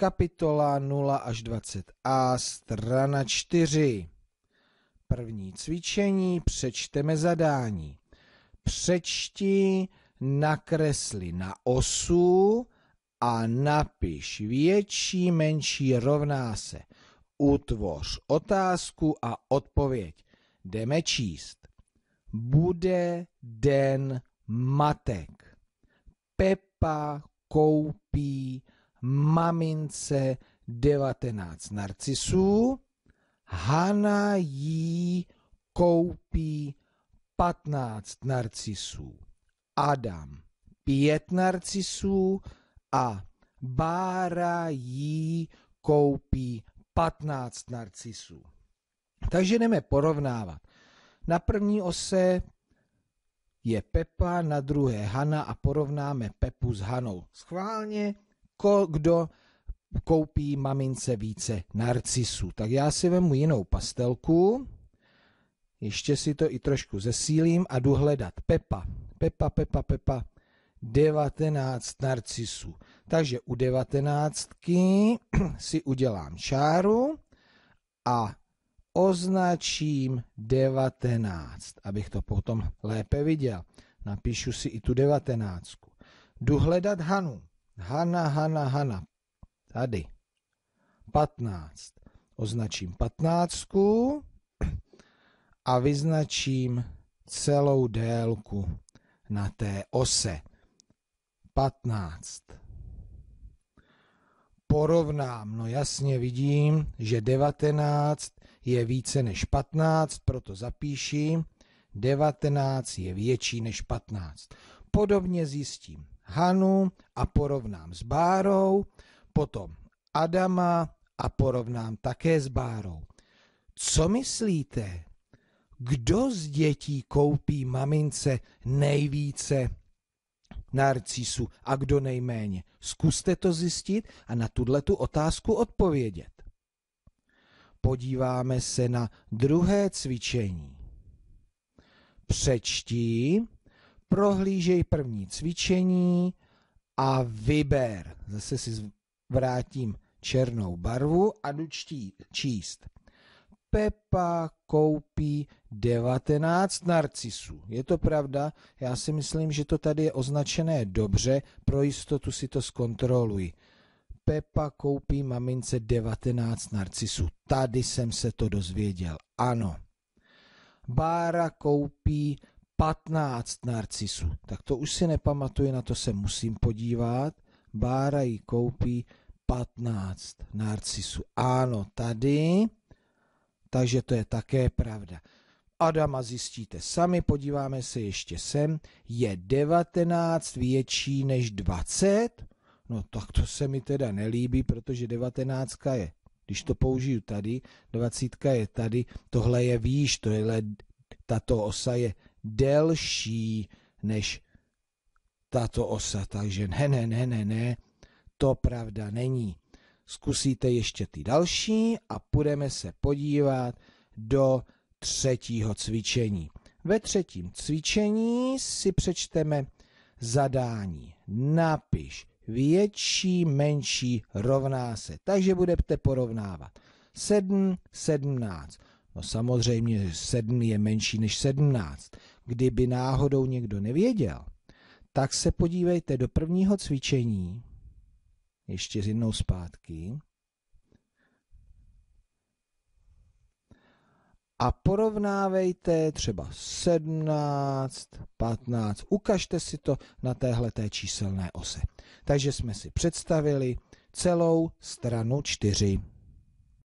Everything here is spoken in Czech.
kapitola 0 až 20a, strana 4. První cvičení, přečteme zadání. Přečti, nakresli na osu a napiš větší, menší rovná se. Utvoř otázku a odpověď. Jdeme číst. Bude den matek. Pepa koupí mamince 19 narcisů, Hana jí koupí 15 narcisů, Adam 5 narcisů a Bára jí koupí 15 narcisů. Takže jdeme porovnávat. Na první ose je Pepa, na druhé Hana a porovnáme Pepu s Hanou. Schválně ko, kdo koupí mamince více narcisů. Tak já si vemu jinou pastelku, ještě si to i trošku zesílím a jdu hledat Pepa. Pepa, Pepa, Pepa, 19 narcisů. Takže u 19 si udělám čáru a označím 19, abych to potom lépe viděl. Napíšu si i tu 19. Jdu hledat Hanu. Hana, Hana, Hana. Tady. 15. Označím patnáctku a vyznačím celou délku na té ose. 15. Porovnám, no jasně vidím, že 19 je více než 15, proto zapíším, 19 je větší než 15. Podobně zjistím, Hanu a porovnám s Bárou, potom Adama a porovnám také s Bárou. Co myslíte, kdo z dětí koupí mamince nejvíce narcisu a kdo nejméně? Zkuste to zjistit a na tu otázku odpovědět. Podíváme se na druhé cvičení. Přečti prohlížej první cvičení a vyber. Zase si vrátím černou barvu a jdu čtí, číst. Pepa koupí 19 narcisů. Je to pravda? Já si myslím, že to tady je označené dobře, pro jistotu si to zkontroluji. Pepa koupí mamince 19 narcisů. Tady jsem se to dozvěděl. Ano. Bára koupí 15 narcisů. Tak to už si nepamatuji, na to se musím podívat. Bára jí koupí 15 narcisů. Ano, tady. Takže to je také pravda. Adama zjistíte sami, podíváme se ještě sem. Je 19 větší než 20? No tak to se mi teda nelíbí, protože 19 je, když to použiju tady, 20 je tady, tohle je výš, tohle tato osa je delší než tato osa. Takže ne, ne, ne, ne, ne, to pravda není. Zkusíte ještě ty další a půjdeme se podívat do třetího cvičení. Ve třetím cvičení si přečteme zadání. Napiš větší, menší rovná se. Takže budete porovnávat. 7, 17. No samozřejmě 7 je menší než 17. Kdyby náhodou někdo nevěděl, tak se podívejte do prvního cvičení, ještě jednou zpátky, a porovnávejte třeba 17, 15, ukažte si to na téhle té číselné ose. Takže jsme si představili celou stranu 4.